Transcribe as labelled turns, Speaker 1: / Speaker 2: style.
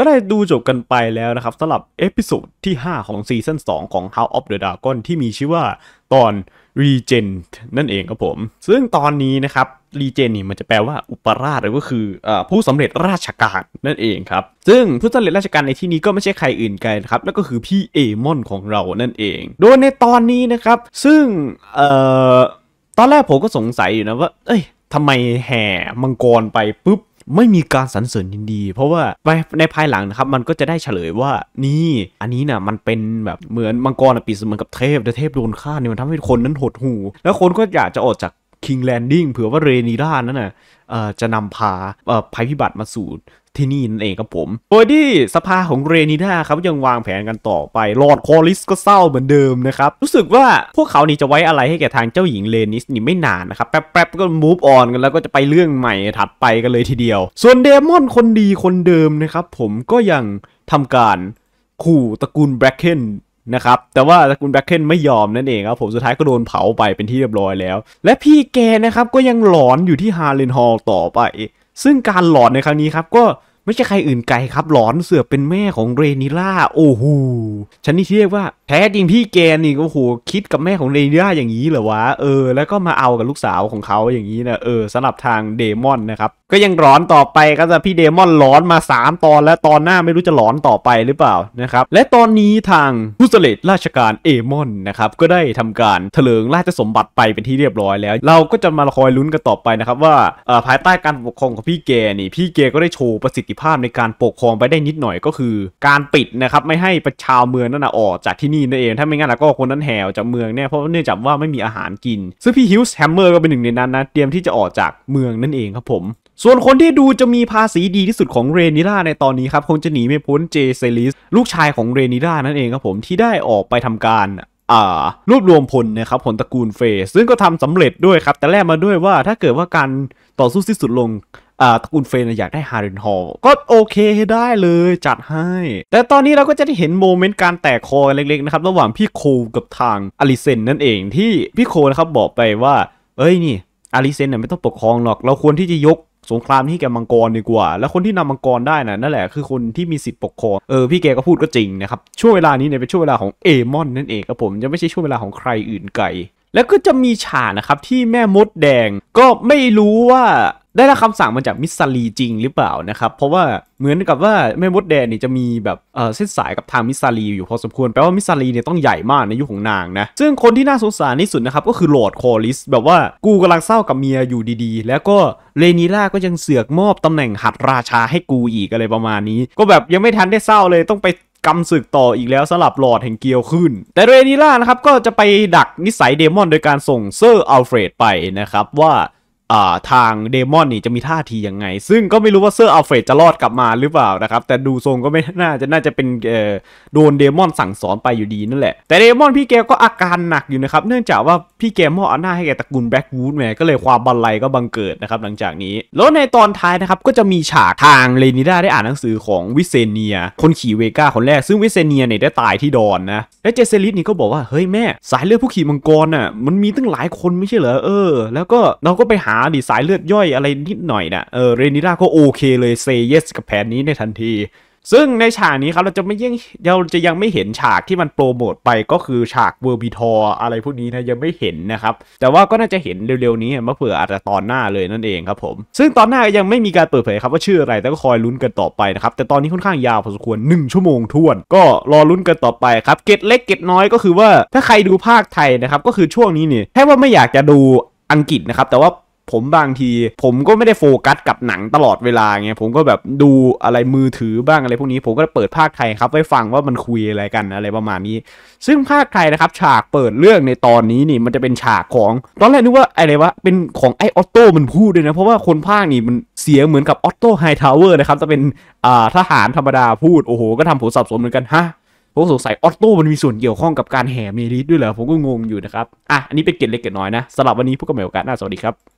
Speaker 1: ก็ได้ดูจบกันไปแล้วนะครับสำหรับเอพิโซดที่ 5 ของซีซั่น2ของ House of the Dragon ที่มีชื่อว่า ตอน Regen นั่นเองครับผมซึ่งตอนนี้นะครับ Regen นี่มันจะแปลว่าอุปราชหรือก็คืออผู้สำเร็จราชการนั่นเองครับซึ่งผู้สำเร็จราชการในที่นี้ก็ไม่ใช่ใครอื่นไกลนะครับแล้วก็คือพี่เอมอนของเรานั่นเองโดยในตอนนี้นะครับ ซึ่งออตอนแรกผมก็สงสัยอยู่นะว่าเอ้ยทำไมแห่มังกรไปปุ๊บไม่มีการสรรเสริญยินดีเพราะว่าในภายหลังนะครับ มันก็จะได้เฉลยว่า นี่อันนี้นะ่ะ มันเป็นแบบเหมือนมังกรปีเสมือนกับเทพแต่เทพโดนฆ่าเนี่ยมันทำให้คนนั้นหดหู แล้วคนก็อยากจะออกจากคิงแลนดิ้งเผื่อว่าเรนีด้านั่นน่ะจะนำพาภัยพิบัติมาสู่ที่นี่นั่นเองครับผมโดยที่สภาของเรนิด้าครับ ยังวางแผนกันต่อไปลอร์ดคอลิสก็เศร้าเหมือนเดิมนะครับ รู้สึกว่าพวกเขานี่จะไว้อะไรให้แก่ทางเจ้าหญิงเลนิสนี่ไม่นานนะครับ แป๊บๆก็มูฟออนกันแล้วก็จะไปเรื่องใหม่ถัดไปกันเลยทีเดียว ส่วนเดมอนคนดีคนเดิมนะครับผมก็ยังทำการขู่ตระกูลแบล็กเคนนะครับ แต่ว่าสกุลแบ็คเคนไม่ยอมนั่นเองครับ ผมสุดท้าย ก็โดนเผาไปเป็นที่เรียบร้อยแล้ว และพี่แกนะครับก็ยังหลอนอยู่ที่ฮาร์เลนฮอลต่อไป ซึ่งการหลอนในครั้งนี้ครับก็ไม่ใช่ใครอื่นไกลครับ หลอนเสือเป็นแม่ของเรนิล่า โอ้โหชนนี่เรียกว่าแท้จริงพี่แกนี่ก็โหคิดกับแม่ของเรย่าอย่างนี้เหรอวะเออแล้วก็มาเอากับลูกสาวของเขาอย่างนี้นะเออสำหรับทางเดมอนนะครับก็ยังร้อนต่อไปก็จะพี่เดมอนร้อนมา 3 ตอนแล้วตอนหน้าไม่รู้จะร้อนต่อไปหรือเปล่านะครับและตอนนี้ทางผู้เสด็จราชการเอมอนนะครับก็ได้ทำการเถลิงราชสมบัติไปเป็นที่เรียบร้อยแล้ว เราก็จะมาคอยลุ้นกันต่อไปนะครับว่าภายใต้การปกครองของพี่แกนี่พี่แกก็ได้โชว์ประสิทธิภาพในการปกครองไปได้นิดหน่อยก็คือ การปิดนะครับไม่ให้ประชาเมืองนั่นนะออกจากที่นี่ี่นั่นเองถ้าไม่งั้นล้ก็คนนั้นแหวจากเมืองเนี่ยเพราะเนื่องจากว่าไม่มีอาหารกินซึ่งพี่ฮิวส์แฮมเมอร์ก็เป็นหนึ่งในนั้นนะ เตรียมที่จะออกจากเมืองนั่นเองครับผม ส่วนคนที่ดูจะมีภาษีดีที่สุดของเรนิล่าในตอนนี้ครับคงจะหนีไม่พ้นเจเซลิส ลูกชายของเรนิล่านั่นเองครับผมที่ได้ออกไปทำการรวบรวมพลนะครับผลตระกูลเฟซึ่งก็ทำสำเร็จด้วยครับ แต่แรกมาด้วยว่าถ้าเกิดว่าการต่อสู้สิ้นสุดลงตระกูลเฟนอยากได้ฮารินฮอลก็โอเคได้เลย จัดให้ แต่ตอนนี้เราก็จะได้เห็นโมเมนต์การแตกคอเล็กๆนะครับระหว่างพี่โคกับทางอลิเซนนั่นเองที่พี่โคนะครับบอกไปว่า เอ้ยนี่อลิเซนเนี่ยไม่ต้องปกครองหรอก เราควรที่จะยกสงครามที่แกมังกรดีกว่าแล้วคนที่นำมังกรได้นะนั่นแหละคือคนที่มีสิทธิ์ปกครองเออพี่แกก็พูดก็จริงนะครับช่วงเวลานี้เนี่ยเป็นช่วงเวลาของเอมอนนั่นเองครับผมจะไม่ใช่ช่วงเวลาของใครอื่นไกลแล้วก็จะมีฉากนะครับที่แม่มดแดงก็ไม่รู้ว่าได้รับคำสั่งมาจากมิสซาลีจริงหรือเปล่านะครับเพราะว่าเหมือนกับว่าแม่มดแดงนี่จะมีแบบเส้นสายกับทางมิสซาลีอยู่พอสมควรแปลว่ามิสซาลีเนี่ยต้องใหญ่มากในยุคของนางนะซึ่งคนที่น่าสงสารที่สุดนะครับก็คือโหลดคอริสแบบว่ากูกำลังเศร้ากับเมียอยู่ดีๆแล้วก็เลนีล่าก็ยังเสือกมอบตำแหน่งหัดราชาให้กูอีกอะไรประมาณนี้ ก็แบบยังไม่ทันได้เศร้าเลยต้องไปกำศึกต่ออีกแล้วสลับหลอดแห่งเกียวขึ้น แต่เรนิล่านะครับก็จะไปดักนิสัยเดมอนโดยการส่งเซอร์อัลเฟรดไปนะครับว่าอ่าทางเดมอนนี่จะมีท่าทียังไง ซึ่งก็ไม่รู้ว่าเซอร์อัลเฟรดจะรอดกลับมาหรือเปล่านะครับแต่ดูทรงก็ไม่น่าจะน่าจะเป็นเอ่อโดนเดมอนสั่งสอนไปอยู่ดีนั่นแหละแต่เดมอนพี่แกก็อาการหนักอยู่นะครับเนื่องจากว่าพี่แกมอบอำนาจให้แกตระกูลแบล็กวูดแม่ก็เลยความบันไลก็บังเกิดนะครับหลังจากนี้แล้วในตอนท้ายนะครับก็จะมีฉากทางเลนิด้าได้อ่านหนังสือของวิเซเนีย คนขี่เวก้าคนแรกซึ่งวิเซเนียเนี่ยได้ตายที่ดอนนะและเจเซลิสนี่ก็บอกว่าเฮ้ยแม่ สายเลือดผู้ขี่มังกรน่ะมันมีตั้งหลายคนไม่ใช่เหรอเออ แล้วก็เราก็ไปหาาดิสายเลือดย่อยอะไรนิดหน่อยนะ่ะ เออเรนิล่าก็โอเค เลยเซเยสกับแผนนี้ในทันที ซึ่งในฉากนี้ครับเราจะไม่ยังเราจะยังไม่เห็นฉากที่มันโปรโมทไปก็คือฉากเวอร์บีทออะไรพวกนี้นะยังไม่เห็นนะครับ แต่ว่าก็น่าจะเห็นเร็วๆนี้มาเผื่ออาจจะตอนหน้าเลยนั่นเองครับผม ซึ่งตอนหน้ายังไม่มีการเปิดเผยครับว่าชื่ออะไรแต่ก็คอยลุ้นกันต่อไปนะครับ แต่ตอนนี้ค่อนข้างยาวพอสมควร1ชั่วโมงท่วนก็รอลุ้นกันต่อไปครับ เกตเล็กเกตน้อยก็คือว่าถ้าใครดูภาคไทยนะครับก็คือช่วงนี้เนี่ยแค่ว่าไม่อยากจะดูอังกฤษนะครับแต่ว่าผมบางที ผมก็ไม่ได้โฟกัสกับหนังตลอดเวลาไงผมก็แบบดูอะไรมือถือบ้างอะไรพวกนี้ ผมก็เปิดภาคไทยครับ ไว้ฟังว่ามันคุยอะไรกันอะไรประมาณนี้ ซึ่งภาคไทยนะครับฉากเปิดเรื่องในตอนนี้นี่มันจะเป็นฉากของตอนแรกนึกว่าอะไรวะเป็นของไอออตโต้มันพูดด้วยนะเพราะว่าคนภาคนี่มันเสียงเหมือนกับออตโต้ไฮทาวเวอร์นะครับจะเป็นอ่าทหารธรรมดาพูดโอ้โหก็ทำผมสับสนเหมือนกันฮะผมสงสัยออตโต้มันมีส่วนเกี่ยวข้องกับการแห่เมริดด้วยเหรอผมก็งงอยู่นะครับอ่ะอันนี้เป็นเกล็ดเล็กเกล็ดน้อยนะสำหรับวันนี้พวกกับเหมอกันน่าสวัสดีครับ